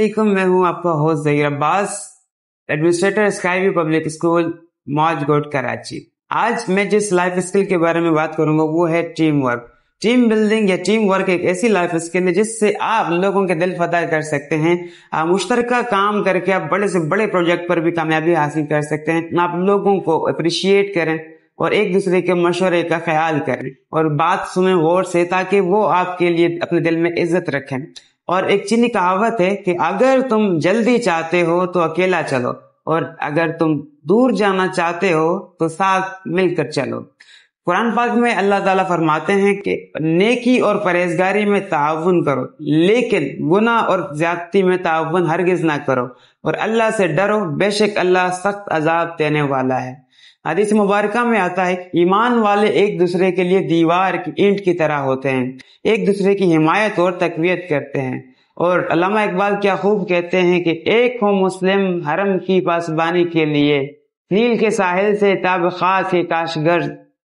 वालेकुम मैं हूं आपका होस्ट जहीर अब्बास एडमिनिस्ट्रेटर स्काईवी पब्लिक स्कूल मौज गोट कराची आज मैं जिस लाइफ स्किल के बारे में बात करूंगा वो है टीम वर्क टीम बिल्डिंग या टीम वर्क एक ऐसी लाइफ स्किल है जिससे आप लोगों के दिल फतह कर सकते हैं मुश्तरक काम करके आप बड़े से बड़े प्रोजेक्ट पर भी कामयाबी हासिल कर सकते हैं आप लोगों को अप्रिशिएट करें और एक दूसरे के मशवरे का ख्याल करें और बात सुने गौर से ताकि वो आपके लिए अपने दिल में इज्जत रखें और एक चीनी कहावत है कि अगर तुम जल्दी चाहते हो तो अकेला चलो और अगर तुम दूर जाना चाहते हो तो साथ मिलकर चलो कुरान पाक में अल्लाह ताला फरमाते हैं कि नेकी और परहेजगारी में ताउन करो लेकिन गुना और ज्यादती में ताउन हरगिज ना करो और अल्लाह से डरो बेशक अल्लाह सख्त अजाब देने वाला है हदीस मुबारक में आता है ईमान वाले एक दूसरे के लिए दीवार की ईंट की तरह होते हैं एक दूसरे की हिमायत और तकवीत करते हैं और अलामा इकबाल क्या खूब कहते हैं कि एक हो मुस्लिम हरम की पासबानी के लिए नील के साहिल से ताब खास के काशगर्द